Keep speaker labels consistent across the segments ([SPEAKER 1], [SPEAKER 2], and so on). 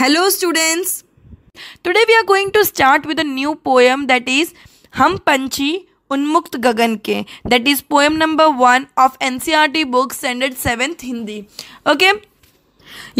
[SPEAKER 1] hello students today we are going to start with a new poem that is हम पंची उन्मुक्त गगन के that is poem number one of NCERT book standard seventh Hindi okay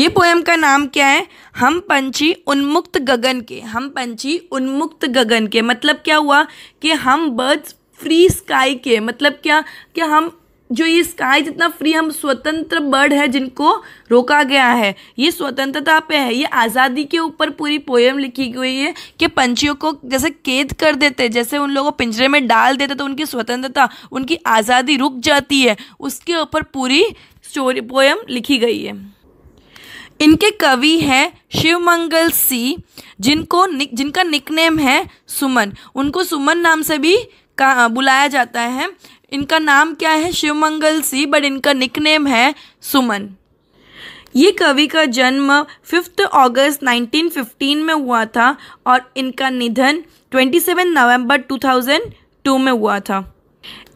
[SPEAKER 1] ये poem का नाम क्या है हम पंछी उन्मुक्त गगन के हम पंछी उन्मुक्त गगन के मतलब क्या हुआ कि हम बर्ड्स फ्री स्काई के मतलब क्या कि हम जो ये स्काई जितना फ्री हम स्वतंत्र बर्ड है जिनको रोका गया है ये स्वतंत्रता पे है ये आज़ादी के ऊपर पूरी पोएम लिखी गई है कि पंछियों को जैसे कैद कर देते जैसे उन लोगों को पिंजरे में डाल देते तो उनकी स्वतंत्रता उनकी आज़ादी रुक जाती है उसके ऊपर पूरी स्टोरी पोएम लिखी गई है इनके कवि हैं शिवमंगल सी जिनको निक, जिनका निकनेम है सुमन उनको सुमन नाम से भी का बुलाया जाता है इनका नाम क्या है शिवमंगल सी बट इनका निकनेम है सुमन ये कवि का जन्म 5 अगस्त 1915 में हुआ था और इनका निधन 27 नवंबर 2002 में हुआ था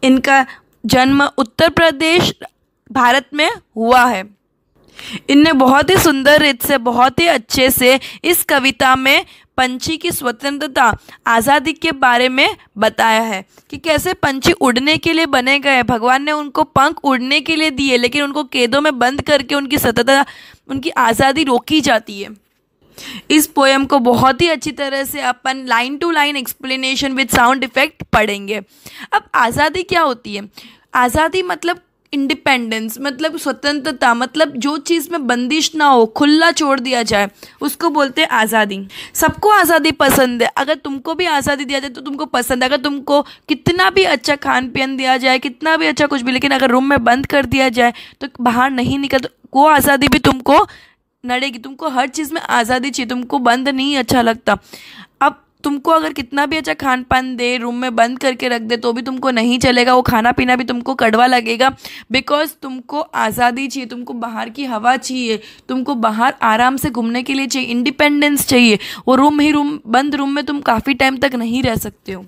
[SPEAKER 1] इनका जन्म उत्तर प्रदेश भारत में हुआ है इनने बहुत ही सुंदर रीत से बहुत ही अच्छे से इस कविता में पंछी की स्वतंत्रता आज़ादी के बारे में बताया है कि कैसे पंछी उड़ने के लिए बने गए भगवान ने उनको पंख उड़ने के लिए दिए लेकिन उनको कैदों में बंद करके उनकी स्वतंत्रता उनकी आज़ादी रोकी जाती है इस पोएम को बहुत ही अच्छी तरह से अपन line to line explanation with sound effect पढ़ेंगे अब आज़ादी क्या होती है आज़ादी मतलब इंडिपेंडेंस मतलब स्वतंत्रता मतलब जो चीज़ में बंदिश ना हो खुला छोड़ दिया जाए उसको बोलते हैं आज़ादी सबको आज़ादी पसंद है अगर तुमको भी आज़ादी दिया जाए तो तुमको पसंद है अगर तुमको कितना भी अच्छा खान पीन दिया जाए कितना भी अच्छा कुछ भी लेकिन अगर रूम में बंद कर दिया जाए तो बाहर नहीं निकल तो वो आज़ादी भी तुमको नड़ेगी तुमको हर चीज़ में आज़ादी चाहिए तुमको बंद नहीं अच्छा लगता अब तुमको अगर कितना भी अच्छा खान पान दे रूम में बंद करके रख दे तो भी तुमको नहीं चलेगा वो खाना पीना भी तुमको कड़वा लगेगा बिकॉज तुमको आज़ादी चाहिए तुमको बाहर की हवा चाहिए तुमको बाहर आराम से घूमने के लिए चाहिए इंडिपेंडेंस चाहिए वो रूम ही रूम बंद रूम में तुम काफ़ी टाइम तक नहीं रह सकते हो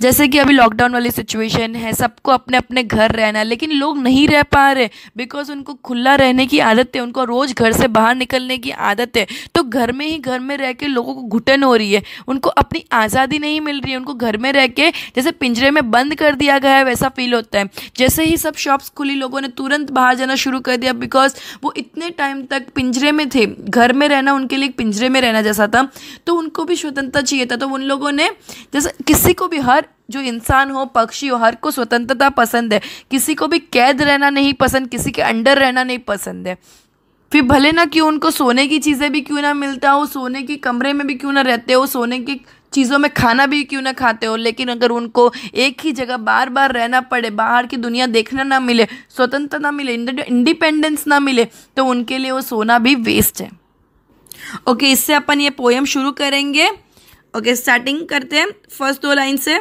[SPEAKER 1] जैसे कि अभी लॉकडाउन वाली सिचुएशन है सबको अपने अपने घर रहना है लेकिन लोग नहीं रह पा रहे बिकॉज उनको खुला रहने की आदत है उनको रोज़ घर से बाहर निकलने की आदत है तो घर में ही घर में रह के लोगों को घुटन हो रही है उनको अपनी आज़ादी नहीं मिल रही है उनको घर में रह के जैसे पिंजरे में बंद कर दिया गया है वैसा फील होता है जैसे ही सब शॉप्स खुली लोगों ने तुरंत बाहर जाना शुरू कर दिया बिकॉज वो इतने टाइम तक पिंजरे में थे घर में रहना उनके लिए पिंजरे में रहना जैसा था तो उनको भी स्वतंत्रता चाहिए था तो उन लोगों ने जैसे किसी को भी हर जो इंसान हो पक्षी हो हर को स्वतंत्रता पसंद है किसी को भी कैद रहना नहीं पसंद किसी के अंडर रहना नहीं पसंद है फिर भले ना क्यों उनको सोने की चीज़ें भी क्यों ना मिलता हो सोने के कमरे में भी क्यों ना रहते हो सोने की चीज़ों में खाना भी क्यों ना खाते हो लेकिन अगर उनको एक ही जगह बार बार रहना पड़े बाहर की दुनिया देखना ना मिले स्वतंत्रता ना मिले इंडिपेंडेंस ना मिले तो उनके लिए वो सोना भी वेस्ट है ओके okay, इससे अपन ये पोएम शुरू करेंगे ओके okay, स्टार्टिंग करते हैं फर्स्ट दो लाइन से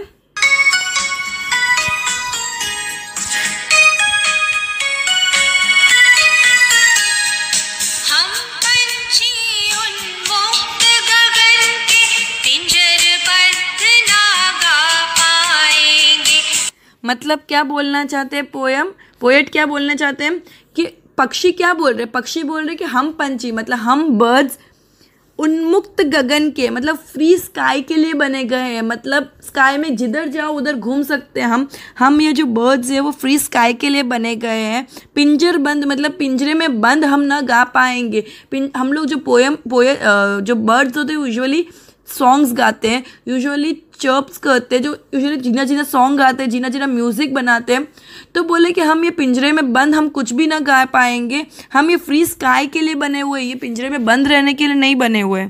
[SPEAKER 1] मतलब क्या बोलना चाहते हैं पोएम पोएट क्या बोलना चाहते हैं कि पक्षी क्या बोल रहे पक्षी बोल रहे कि हम पंछी मतलब हम बर्ड्स उन्मुक्त गगन के मतलब फ्री स्काई के लिए बने गए हैं मतलब स्काई में जिधर जाओ उधर घूम सकते हैं हम हम ये जो बर्ड्स है वो फ्री स्काई के लिए बने गए हैं पिंजर बंद मतलब पिंजरे में बंद हम ना गा पाएंगे पिं हम लोग जो पोएम पोए जो बर्ड्स होते हैं यूजुअली सॉन्ग्स गाते हैं यूजुअली चर्प्स करते हैं जो यूजली जीना जीना सॉन्ग गाते हैं जीना जीना म्यूज़िक बनाते हैं तो बोले कि हम ये पिंजरे में बंद हम कुछ भी ना गा पाएंगे हम ये फ्री स्काई के लिए बने हुए ये पिंजरे में बंद रहने के लिए नहीं बने हुए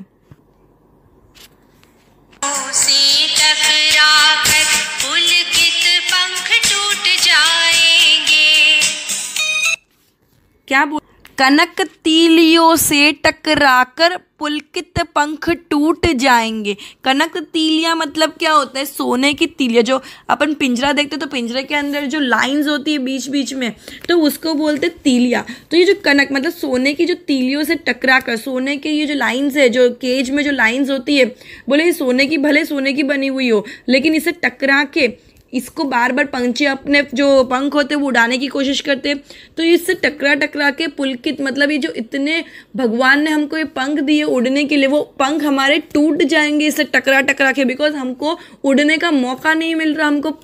[SPEAKER 1] क्या बोल कनक तीलियों से टकराकर पुलकित पंख टूट जाएंगे कनक तीलिया मतलब क्या होता है सोने की तीलिया जो अपन पिंजरा देखते हैं तो पिंजरे के अंदर जो लाइंस होती है बीच बीच में तो उसको बोलते तीलिया तो ये जो कनक मतलब सोने की जो तीलियों से टकरा कर सोने के ये जो लाइंस है जो केज में जो लाइंस होती है बोले ये सोने की भले सोने की बनी हुई हो लेकिन इसे टकरा के इसको बार बार पंछी अपने जो पंख होते हैं वो उड़ाने की कोशिश करते हैं तो इससे टकरा टकरा के पुलकित मतलब ये जो इतने भगवान ने हमको ये पंख दिए उड़ने के लिए वो पंख हमारे टूट जाएंगे इससे टकरा टकरा के बिकॉज हमको उड़ने का मौका नहीं मिल रहा हमको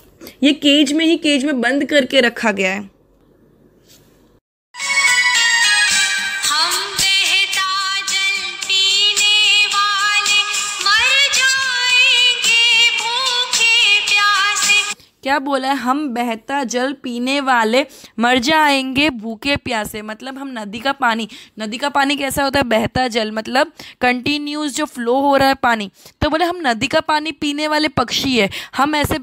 [SPEAKER 1] ये केज में ही केज में बंद करके रखा गया है क्या बोला है हम बहता जल पीने वाले मर जाएंगे भूखे प्यासे मतलब हम नदी का पानी नदी का पानी कैसा होता है बहता जल मतलब कंटिन्यूस जो फ्लो हो रहा है पानी तो बोले हम नदी का पानी पीने वाले पक्षी है हम ऐसे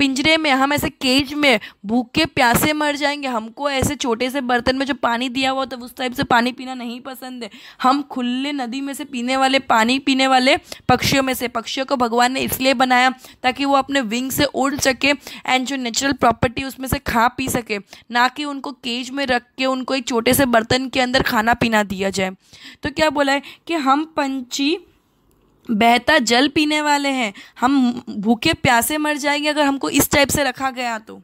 [SPEAKER 1] पिंजरे में हम ऐसे केज में भूखे प्यासे मर जाएंगे हमको ऐसे छोटे से बर्तन में जो पानी दिया हुआ तो उस टाइप से पानी पीना नहीं पसंद है हम खुले नदी में से पीने वाले पानी पीने वाले पक्षियों में से पक्षियों को भगवान ने इसलिए बनाया ताकि वो अपने विंग से उड़ सके एंड जो नेचुरल प्रॉपर्टी उसमें से खा पी सके ना कि उनको केज में रख के उनको एक छोटे से बर्तन के अंदर खाना पीना दिया जाए तो क्या बोला है कि हम पंछी बहता जल पीने वाले हैं हम भूखे प्यासे मर जाएंगे अगर हमको इस टाइप से रखा गया तो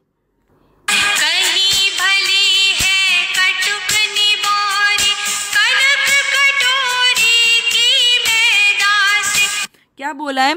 [SPEAKER 1] क्या बोला है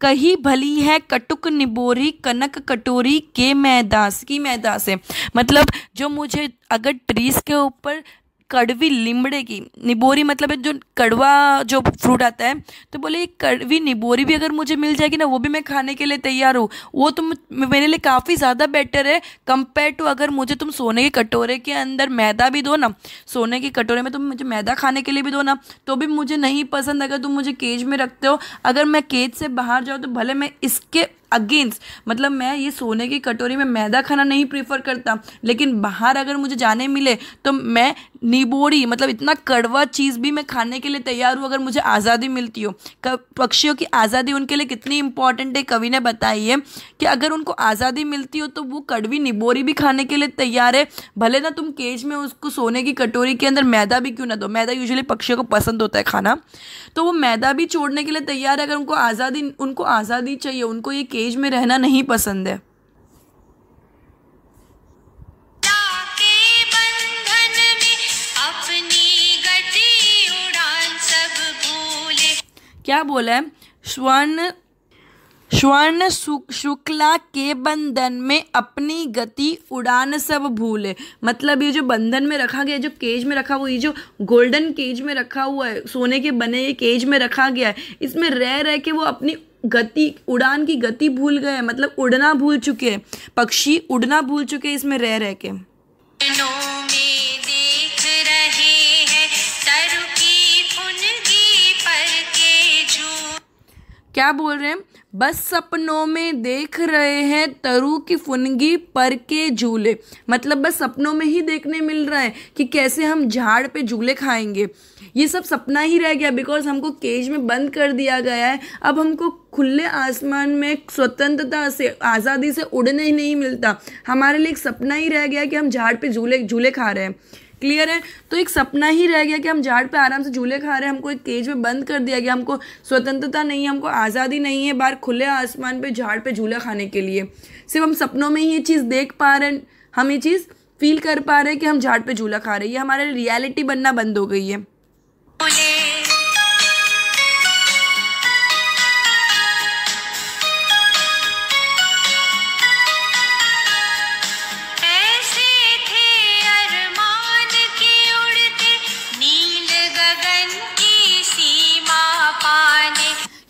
[SPEAKER 1] कही भली है कटुक निबोरी कनक कटोरी के मैदास की मैदास है मतलब जो मुझे अगर ट्रीज के ऊपर कड़वी लिमड़े की निबोरी मतलब है जो कड़वा जो फ्रूट आता है तो बोले ये कड़वी निबोरी भी अगर मुझे मिल जाएगी ना वो भी मैं खाने के लिए तैयार हूँ वो तुम तो मेरे लिए काफ़ी ज़्यादा बेटर है कंपेयर टू अगर मुझे तुम सोने के कटोरे के अंदर मैदा भी दो ना सोने के कटोरे में तुम मुझे मैदा खाने के लिए भी दो ना तो भी मुझे नहीं पसंद अगर तुम मुझे केज में रखते हो अगर मैं केज से बाहर जाऊँ तो भले मैं इसके अगेंस्ट मतलब मैं ये सोने की कटोरी में मैदा खाना नहीं प्रेफर करता लेकिन बाहर अगर मुझे जाने मिले तो मैं निबोड़ी मतलब इतना कड़वा चीज़ भी मैं खाने के लिए तैयार हूँ अगर मुझे आज़ादी मिलती हो पक्षियों की आज़ादी उनके लिए कितनी इंपॉर्टेंट है कवि ने बताई है कि अगर उनको आज़ादी मिलती हो तो वो कड़वी निबोरी भी खाने के लिए तैयार है भले ना तुम केज में उसको सोने की कटोरी के अंदर मैदा भी क्यों ना दो मैदा यूजली पक्षियों को पसंद होता है खाना तो वो मैदा भी छोड़ने के लिए तैयार है अगर उनको आज़ादी उनको आज़ादी चाहिए उनको ये केज में रहना नहीं पसंद है क्या बोला है स्वर्ण स्वर्ण शुक्ला के बंधन में अपनी गति उड़ान सब भूले मतलब ये जो बंधन में रखा गया जो केज में रखा हुआ ये जो गोल्डन केज में रखा हुआ है सोने के बने ये केज में रखा गया है इसमें रह रह के वो अपनी गति उड़ान की गति भूल गए मतलब उड़ना भूल चुके हैं पक्षी उड़ना भूल चुके हैं इसमें रह रह के क्या बोल रहे हैं बस सपनों में देख रहे हैं तरु की फुनगी पर के झूले मतलब बस सपनों में ही देखने मिल रहा है कि कैसे हम झाड़ पे झूले खाएंगे ये सब सपना ही रह गया बिकॉज हमको केज में बंद कर दिया गया है अब हमको खुले आसमान में स्वतंत्रता से आज़ादी से उड़ने ही नहीं मिलता हमारे लिए एक सपना ही रह गया कि हम झाड़ पे झूले झूले खा रहे हैं क्लियर है तो एक सपना ही रह गया कि हम झाड़ पे आराम से झूले खा रहे हैं हमको एक केज में बंद कर दिया गया हमको स्वतंत्रता नहीं है हमको आज़ादी नहीं है बाहर खुले आसमान पे झाड़ पे झूला खाने के लिए सिर्फ हम सपनों में ही ये चीज़ देख पा रहे हैं हम ये चीज़ फील कर पा रहे हैं कि हम झाड़ पे झूला खा रहे हैं ये हमारे रियलिटी बनना बंद हो गई है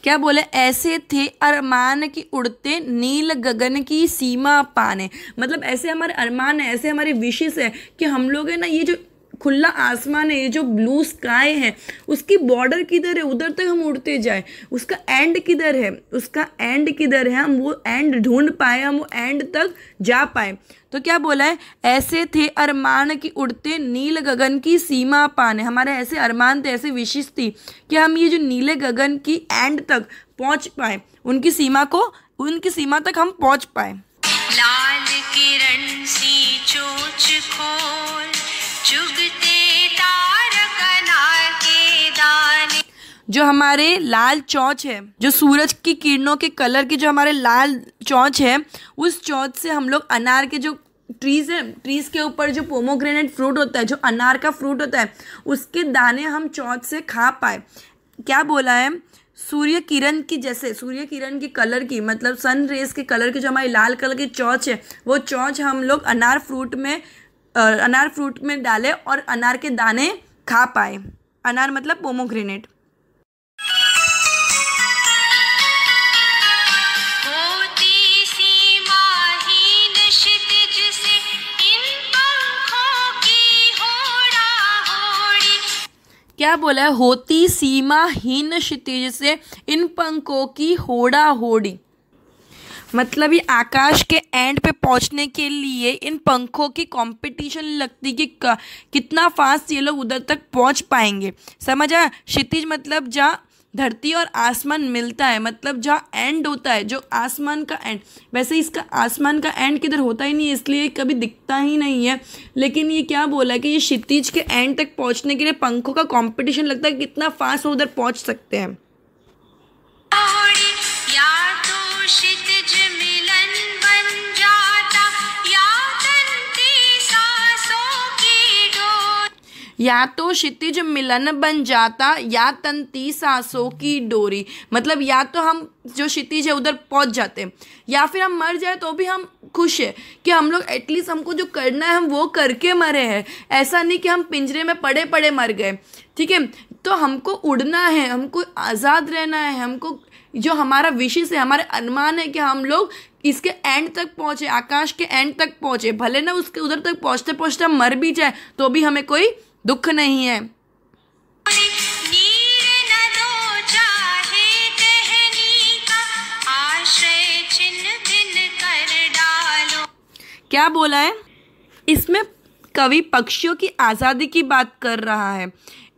[SPEAKER 1] क्या बोले ऐसे थे अरमान की उड़ते नील गगन की सीमा पाने मतलब ऐसे हमारे अरमान है ऐसे हमारे विशेष है कि हम लोग है ना ये जो खुला आसमान है ये जो ब्लू स्काई है उसकी बॉर्डर किधर है उधर तक हम उड़ते जाए उसका एंड किधर है उसका एंड किधर है हम वो एंड ढूंढ पाए हम वो एंड तक जा पाए तो क्या बोला है ऐसे थे अरमान की उड़ते नील गगन की सीमा पाने हमारे ऐसे अरमान थे ऐसे विशिष्ट थी कि हम ये जो नीले गगन की एंड तक पहुंच पाए उनकी सीमा को उनकी सीमा तक हम पहुंच पाए
[SPEAKER 2] लाल किरण सी चोच खोल
[SPEAKER 1] जो हमारे लाल चौंच है जो सूरज की किरणों के कलर के जो हमारे लाल चौंच है उस चौंच से हम लोग अनार के जो ट्रीज़ है ट्रीज़ के ऊपर जो पोमोग्रेनेट फ्रूट होता है जो अनार का फ्रूट होता है उसके दाने हम चौंच से खा पाए क्या बोला है सूर्य किरण की जैसे सूर्य किरण के कलर की मतलब सन रेज के कलर के जो हमारी लाल कलर की चौंच है वो चौंच हम लोग अनार फ्रूट में अनार फ्रूट में डाले और अनार के दाने खा पाए अनार मतलब पोमोग्रेनेट क्या बोला है होती हीन क्षितिज से इन पंखों की होड़ा होड़ी मतलब ये आकाश के एंड पे पहुंचने के लिए इन पंखों की कंपटीशन लगती कि कितना फास्ट ये लोग उधर तक पहुंच पाएंगे समझ आया क्षितिज मतलब जहाँ धरती और आसमान मिलता है मतलब जहाँ एंड होता है जो आसमान का एंड वैसे इसका आसमान का एंड किधर होता ही नहीं है इसलिए कभी दिखता ही नहीं है लेकिन ये क्या बोला कि ये क्षितिज के एंड तक पहुँचने के लिए पंखों का कॉम्पिटिशन लगता है कितना फास्ट उधर पहुँच सकते हैं या तो क्षितिज मिलन बन जाता या तंती सांसों की डोरी मतलब या तो हम जो क्षितिज है उधर पहुंच जाते या फिर हम मर जाए तो भी हम खुश है कि हम लोग एटलीस्ट हमको जो करना है हम वो करके मरे हैं ऐसा नहीं कि हम पिंजरे में पड़े पड़े मर गए ठीक है तो हमको उड़ना है हमको आज़ाद रहना है हमको जो हमारा विशेष है हमारे अनुमान है कि हम लोग इसके एंड तक पहुँचे आकाश के एंड तक पहुँचे भले ना उसके उधर तक पहुँचते पहुँचते हम मर भी जाए तो भी हमें कोई दुख नहीं है क्या बोला है इसमें कवि पक्षियों की आज़ादी की बात कर रहा है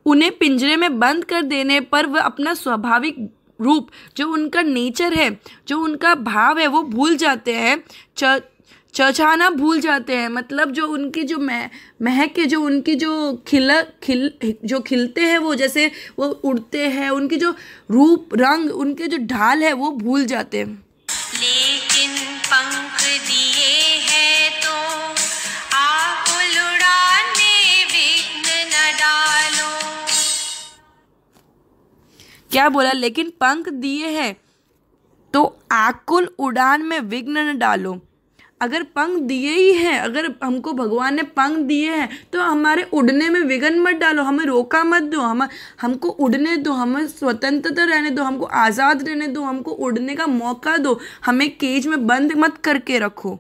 [SPEAKER 1] उन्हें पिंजरे में बंद कर देने पर वह अपना स्वाभाविक रूप जो उनका नेचर है जो उनका भाव है वो भूल जाते हैं चचाना भूल जाते हैं मतलब जो उनकी जो मह महक के जो उनकी जो खिल खिल जो खिलते हैं वो जैसे वो उड़ते हैं उनकी जो रूप रंग उनके जो ढाल है वो भूल जाते हैं
[SPEAKER 2] लेकिन पंख दिए हैं तो आप उड़ाने विघ्न न डालो
[SPEAKER 1] क्या बोला लेकिन पंख दिए हैं तो आकुल उड़ान में विघ्न न डालो अगर पंख दिए ही हैं अगर हमको भगवान ने पंख दिए हैं तो हमारे उड़ने में विघन मत डालो हमें रोका मत दो हम हमको उड़ने दो हमें स्वतंत्रता रहने दो हमको आज़ाद रहने दो हमको उड़ने का मौका दो हमें केज में बंद मत करके रखो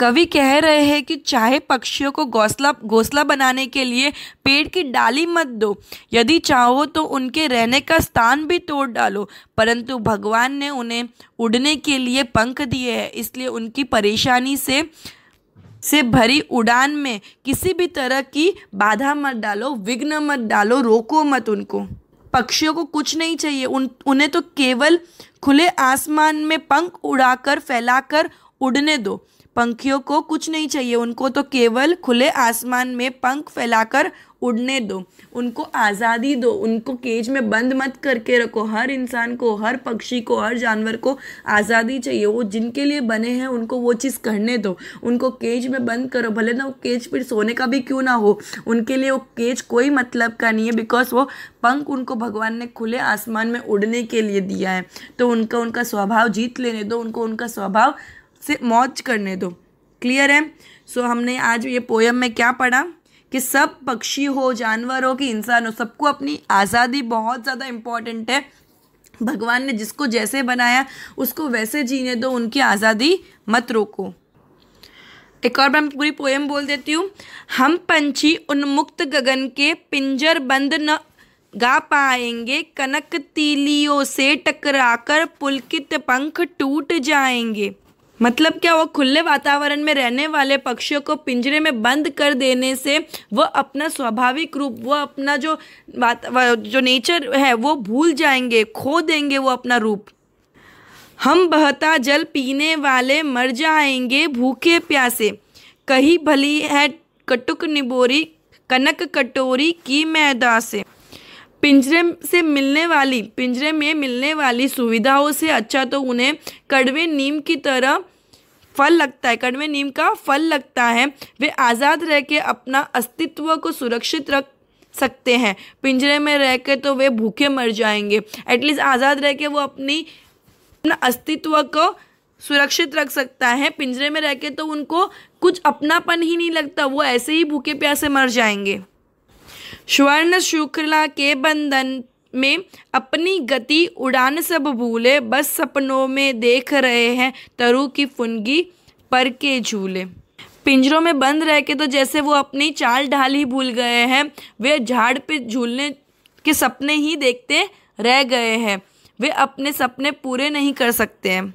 [SPEAKER 1] कवि कह रहे हैं कि चाहे पक्षियों को घोसला घोंसला बनाने के लिए पेड़ की डाली मत दो यदि चाहो तो उनके रहने का स्थान भी तोड़ डालो परंतु भगवान ने उन्हें उड़ने के लिए पंख दिए हैं इसलिए उनकी परेशानी से से भरी उड़ान में किसी भी तरह की बाधा मत डालो विघ्न मत डालो रोको मत उनको पक्षियों को कुछ नहीं चाहिए उन उन्हें तो केवल खुले आसमान में पंख उड़ाकर फैलाकर उड़ने दो पंखियों को कुछ नहीं चाहिए उनको तो केवल खुले आसमान में पंख फैलाकर उड़ने दो उनको आज़ादी दो उनको केज में बंद मत करके रखो हर इंसान को हर पक्षी को हर जानवर को आज़ादी चाहिए वो जिनके लिए बने हैं उनको वो चीज़ करने दो उनको केज में बंद करो भले ना वो केज फिर सोने का भी क्यों ना हो उनके लिए वो केज कोई मतलब का नहीं है बिकॉज वो पंख उनको भगवान ने खुले आसमान में उड़ने के लिए दिया है तो उनका उनका स्वभाव जीत लेने दो उनको उनका स्वभाव से मौज करने दो क्लियर है सो so, हमने आज ये पोयम में क्या पढ़ा कि सब पक्षी हो जानवर हो कि इंसान हो सबको अपनी आज़ादी बहुत ज़्यादा इम्पॉर्टेंट है भगवान ने जिसको जैसे बनाया उसको वैसे जीने दो उनकी आज़ादी मत रोको एक और मैं पूरी पोएम बोल देती हूँ हम पंछी उन्मुक्त गगन के पिंजर बंद न गा पाएंगे कनक तीलियों से टकराकर पुलकित पंख टूट जाएंगे मतलब क्या वो खुले वातावरण में रहने वाले पक्षियों को पिंजरे में बंद कर देने से वह अपना स्वाभाविक रूप वह अपना जो जो नेचर है वो भूल जाएंगे खो देंगे वो अपना रूप हम बहता जल पीने वाले मर जाएंगे भूखे प्यासे कही भली है कटुक निबोरी कनक कटोरी की मैदा से पिंजरे से मिलने वाली पिंजरे में मिलने वाली सुविधाओं से अच्छा तो उन्हें कड़वे नीम की तरह फल लगता है कड़वे नीम का फल लगता है वे आज़ाद रह के अपना अस्तित्व को सुरक्षित रख सकते हैं पिंजरे में रह के तो वे भूखे मर जाएंगे एटलीस्ट आज़ाद रह के वो अपनी अपना अस्तित्व को सुरक्षित रख सकता है पिंजरे में रह के तो उनको कुछ अपनापन ही नहीं लगता वो ऐसे ही भूखे प्यासे मर जाएंगे स्वर्ण शुक्ला के बंधन में अपनी गति उड़ान सब भूले बस सपनों में देख रहे हैं तरु की फुनगी पर के झूले पिंजरों में बंद रह के तो जैसे वो अपनी चाल ढाल ही भूल गए हैं वे झाड़ पे झूलने के सपने ही देखते रह गए हैं वे अपने सपने पूरे नहीं कर सकते हैं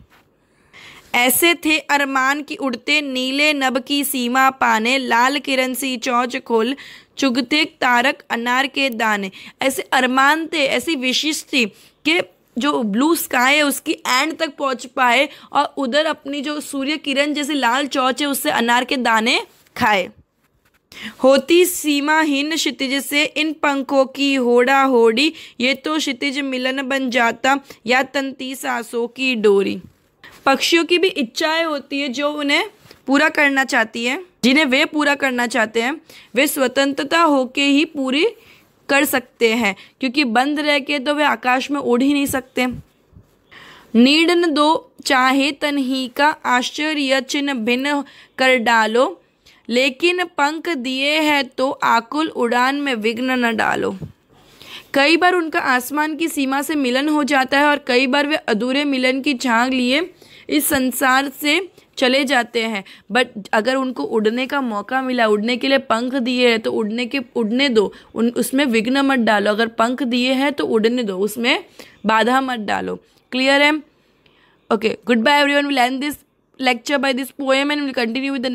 [SPEAKER 1] ऐसे थे अरमान की उड़ते नीले नब की सीमा पाने लाल किरण सी चौच खोल चुगते तारक अनार के दाने ऐसे अरमान थे ऐसी विशिष्ट थी कि जो ब्लू स्काई है उसकी एंड तक पहुंच पाए और उधर अपनी जो सूर्य किरण जैसे लाल चौच है उससे अनार के दाने खाए होती सीमाहीन क्षितिज से इन पंखों की होड़ा होड़ी ये तो क्षितिज मिलन बन जाता या तंती सासों की डोरी पक्षियों की भी इच्छाएं होती है जो उन्हें पूरा करना चाहती है जिन्हें वे पूरा करना चाहते हैं वे स्वतंत्रता होके ही पूरी कर सकते हैं क्योंकि बंद रह के तो वे आकाश में उड़ ही नहीं सकते नीड न दो चाहे तनही का आश्चर्य चिन्ह भिन्न कर डालो लेकिन पंख दिए हैं तो आकुल उड़ान में विघ्न न डालो कई बार उनका आसमान की सीमा से मिलन हो जाता है और कई बार वे अधूरे मिलन की झांग लिए इस संसार से चले जाते हैं बट अगर उनको उड़ने का मौका मिला उड़ने के लिए पंख दिए हैं तो उड़ने के उड़ने दो उन उसमें विघ्न मत डालो अगर पंख दिए हैं तो उड़ने दो उसमें बाधा मत डालो क्लियर है okay good bye everyone will end this lecture by this poem and will continue with